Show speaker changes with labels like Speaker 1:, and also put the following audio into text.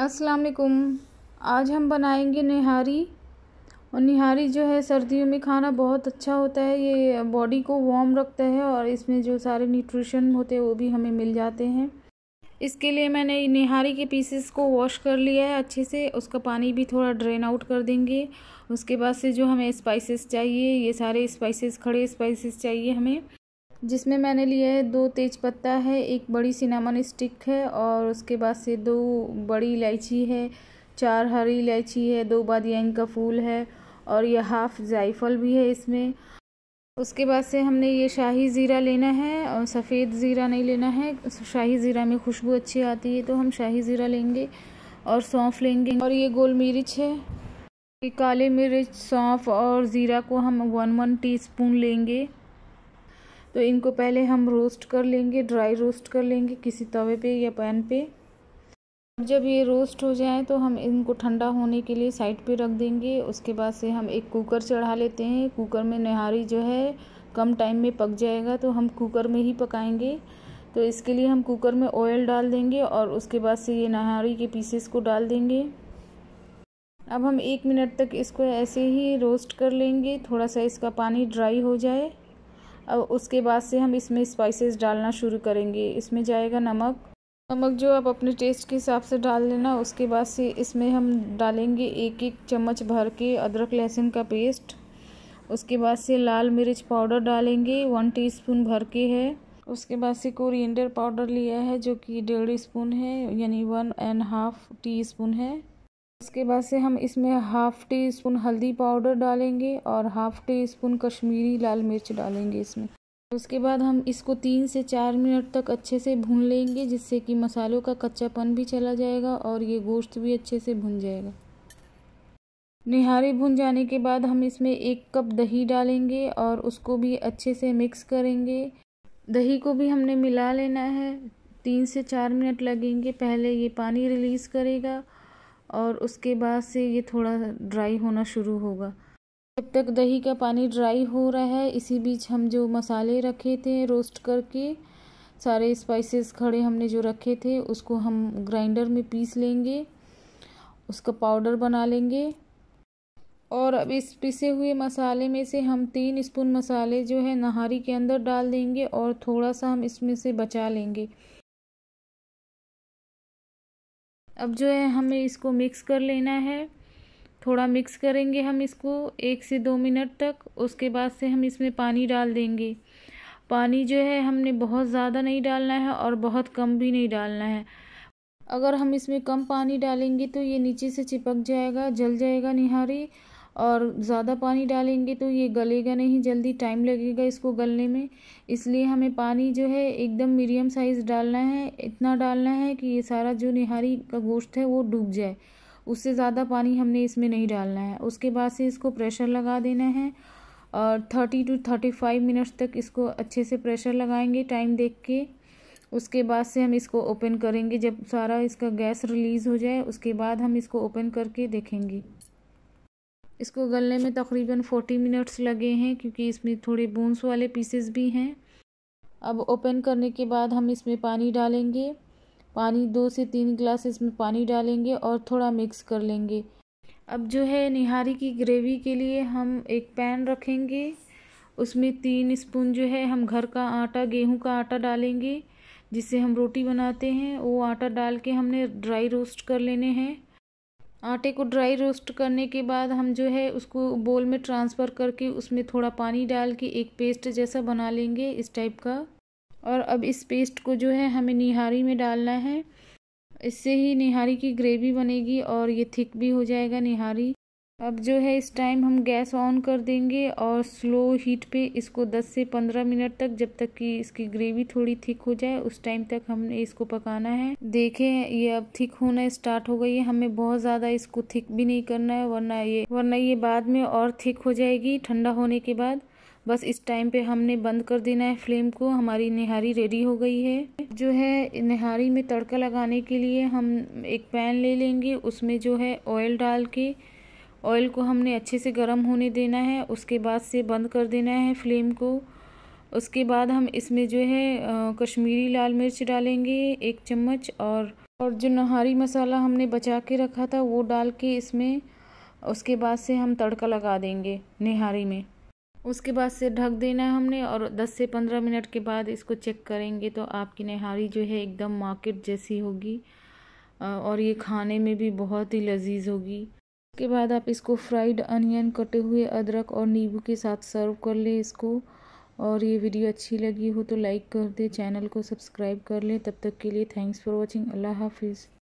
Speaker 1: अस्सलाम वालेकुम आज हम बनाएंगे निहारी और निहारी जो है सर्दियों में खाना बहुत अच्छा होता है ये बॉडी को वार्म रखता है और इसमें जो सारे न्यूट्रिशन होते हैं वो भी हमें मिल जाते हैं इसके लिए मैंने निहारी के पीसेस को वॉश कर लिया है अच्छे से उसका पानी भी थोड़ा ड्रेन आउट कर देंगे उसके बाद से जो हमें स्पाइसेस चाहिए ये सारे स्पाइसेस खड़े स्पाइसेस चाहिए हमें जिसमें मैंने लिए है दो तेज़पत्ता है एक बड़ी सिनेमन स्टिक है और उसके बाद से दो बड़ी इलायची है चार हरी इलायची है दो बादियाइन का फूल है और यह हाफ जायफल भी है इसमें उसके बाद से हमने ये शाही ज़ीरा लेना है और सफ़ेद ज़ीरा नहीं लेना है शाही ज़ीरा में खुशबू अच्छी आती है तो हम शाही ज़ीरा लेंगे और सौंफ लेंगे और ये गोल मिर्च है ये काले मिर्च सौंफ और ज़ीरा को हम वन वन टीस्पून लेंगे तो इनको पहले हम रोस्ट कर लेंगे ड्राई रोस्ट कर लेंगे किसी तवे पे या पैन पे अब जब ये रोस्ट हो जाए तो हम इनको ठंडा होने के लिए साइड पे रख देंगे उसके बाद से हम एक कुकर चढ़ा लेते हैं कुकर में नहारी जो है कम टाइम में पक जाएगा तो हम कुकर में ही पकाएंगे तो इसके लिए हम कुकर में ऑयल डाल देंगे और उसके बाद से ये नहारी के पीसेस को डाल देंगे अब हम एक मिनट तक इसको ऐसे ही रोस्ट कर लेंगे थोड़ा सा इसका पानी ड्राई हो जाए अब उसके बाद से हम इसमें स्पाइसेस डालना शुरू करेंगे इसमें जाएगा नमक नमक जो आप अपने टेस्ट के हिसाब से डाल लेना उसके बाद से इसमें हम डालेंगे एक एक चम्मच भर के अदरक लहसुन का पेस्ट उसके बाद से लाल मिर्च पाउडर डालेंगे वन टीस्पून भर के है उसके बाद से कोरिएंडर पाउडर लिया है जो कि डेढ़ स्पून है यानी one and half teaspoon है उसके बाद से हम इसमें हाफ़ टी स्पून हल्दी पाउडर डालेंगे और हाफ़ टी स्पून कश्मीरी लाल मिर्च डालेंगे इसमें उसके बाद हम इसको तीन से चार मिनट तक अच्छे से भून लेंगे जिससे कि मसालों का कच्चापन भी चला जाएगा और ये गोश्त भी अच्छे से भुन जाएगा निहारी भुन जाने के बाद हम इसमें एक कप दही डालेंगे और उसको भी अच्छे से मिक्स करेंगे दही को भी हमने मिला लेना है तीन से चार मिनट लगेंगे पहले ये पानी रिलीज़ करेगा और उसके बाद से ये थोड़ा ड्राई होना शुरू होगा जब तक दही का पानी ड्राई हो रहा है इसी बीच हम जो मसाले रखे थे रोस्ट करके सारे स्पाइसेस खड़े हमने जो रखे थे उसको हम ग्राइंडर में पीस लेंगे उसका पाउडर बना लेंगे और अब इस पिसे हुए मसाले में से हम तीन स्पून मसाले जो है नहारी के अंदर डाल देंगे और थोड़ा सा हम इसमें से बचा लेंगे अब जो है हमें इसको मिक्स कर लेना है थोड़ा मिक्स करेंगे हम इसको एक से दो मिनट तक उसके बाद से हम इसमें पानी डाल देंगे पानी जो है हमने बहुत ज़्यादा नहीं डालना है और बहुत कम भी नहीं डालना है अगर हम इसमें कम पानी डालेंगे तो ये नीचे से चिपक जाएगा जल जाएगा निहारी और ज़्यादा पानी डालेंगे तो ये गलेगा नहीं जल्दी टाइम लगेगा इसको गलने में इसलिए हमें पानी जो है एकदम मीडियम साइज़ डालना है इतना डालना है कि ये सारा जो निहारी का गोश्त है वो डूब जाए उससे ज़्यादा पानी हमने इसमें नहीं डालना है उसके बाद से इसको प्रेशर लगा देना है और thirty to thirty five minutes तक इसको अच्छे से प्रेशर लगाएंगे टाइम देख के उसके बाद से हम इसको ओपन करेंगे जब सारा इसका गैस रिलीज़ हो जाए उसके बाद हम इसको ओपन करके देखेंगे इसको गलने में तकरीबन फोर्टी मिनट्स लगे हैं क्योंकि इसमें थोड़े बोन्स वाले पीसेस भी हैं अब ओपन करने के बाद हम इसमें पानी डालेंगे पानी दो से तीन गिलास इसमें पानी डालेंगे और थोड़ा मिक्स कर लेंगे अब जो है निहारी की ग्रेवी के लिए हम एक पैन रखेंगे उसमें तीन स्पून जो है हम घर का आटा गेहूं का आटा डालेंगे जिससे हम रोटी बनाते हैं वो आटा डाल के हमने ड्राई रोस्ट कर लेने हैं आटे को ड्राई रोस्ट करने के बाद हम जो है उसको बोल में ट्रांसफ़र करके उसमें थोड़ा पानी डाल के एक पेस्ट जैसा बना लेंगे इस टाइप का और अब इस पेस्ट को जो है हमें निहारी में डालना है इससे ही निहारी की ग्रेवी बनेगी और ये थिक भी हो जाएगा निहारी अब जो है इस टाइम हम गैस ऑन कर देंगे और स्लो हीट पे इसको 10 से 15 मिनट तक जब तक कि इसकी ग्रेवी थोड़ी थिक हो जाए उस टाइम तक हमने इसको पकाना है देखें ये अब थिक होना स्टार्ट हो गई है हमें बहुत ज़्यादा इसको थिक भी नहीं करना है वरना ये वरना ये बाद में और थिक हो जाएगी ठंडा होने के बाद बस इस टाइम पे हमने बंद कर देना है फ्लेम को हमारी निहारी रेडी हो गई है जो है निहारी में तड़का लगाने के लिए हम एक पैन ले लेंगे उसमें जो है ऑयल डाल के ऑयल को हमने अच्छे से गर्म होने देना है उसके बाद से बंद कर देना है फ्लेम को उसके बाद हम इसमें जो है कश्मीरी लाल मिर्च डालेंगे एक चम्मच और और जो नहारी मसाला हमने बचा के रखा था वो डाल के इसमें उसके बाद से हम तड़का लगा देंगे नहारी में उसके बाद से ढक देना है हमने और 10 से 15 मिनट के बाद इसको चेक करेंगे तो आपकी नहारी जो है एकदम मार्केट जैसी होगी और ये खाने में भी बहुत ही लजीज होगी उसके बाद आप इसको फ्राइड अनियन कटे हुए अदरक और नींबू के साथ सर्व कर लें इसको और ये वीडियो अच्छी लगी हो तो लाइक कर दें चैनल को सब्सक्राइब कर लें तब तक के लिए थैंक्स फॉर वॉचिंग अल्लाह हाफिज़